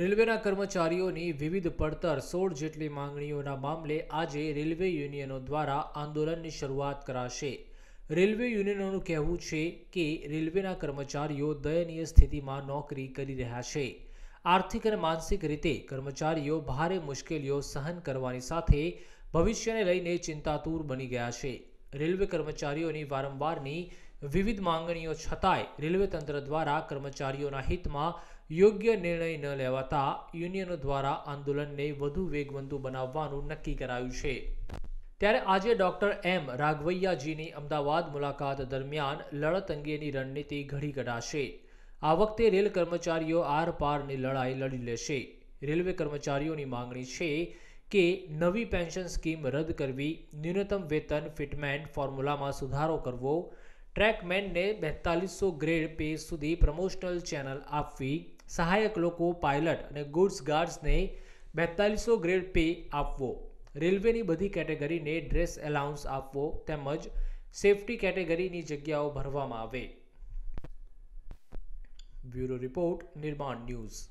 રેલવેના કર્મચારીઓની વિવિધ પડતર સોળ જેટલી માંગણીઓના મામલે આજે રેલવે યુનિયનો દ્વારા આંદોલનની શરૂઆત કરાશે રેલવે યુનિયનોનું કહેવું છે કે રેલવેના કર્મચારીઓ દયનીય સ્થિતિમાં નોકરી કરી રહ્યા છે આર્થિક અને માનસિક રીતે કર્મચારીઓ ભારે મુશ્કેલીઓ સહન કરવાની સાથે ભવિષ્યને લઈને ચિંતાતુર બની ગયા છે રેલવે કર્મચારીઓની વારંવારની વિવિધ માંગણીઓ છતાંય રેલવે તંત્ર દ્વારા કર્મચારીઓના હિતમાં યોગ્ય નિર્ણય ન લેવાતા યુનિયનો દ્વારા આંદોલનને વધુ વેગવંતુ બનાવવાનું નક્કી કરાયું છે ત્યારે આજે ડોક્ટર એમ રાઘવૈયાજીની અમદાવાદ મુલાકાત દરમિયાન લડત અંગેની રણનીતિ ઘડી કઢાશે આ વખતે રેલ કર્મચારીઓ આરપારની લડાઈ લડી લેશે રેલવે કર્મચારીઓની માંગણી છે કે નવી પેન્શન સ્કીમ રદ કરવી ન્યૂનતમ વેતન ફિટમેન્ટ ફોર્મ્યુલામાં સુધારો કરવો ટ્રેકમેનને બેતાલીસો ગ્રેડ પે સુધી પ્રમોશનલ ચેનલ આપવી સહાયક લોકો પાયલટ અને ગુડ્સ ગાર્ડ્સને બેતાલીસો ગ્રેડ પે આપવો રેલવેની બધી કેટેગરીને ડ્રેસ એલાઉન્સ આપવો તેમજ સેફટી કેટેગરીની જગ્યાઓ ભરવામાં આવે બ્યુરો રિપોર્ટ નિર્માણ ન્યૂઝ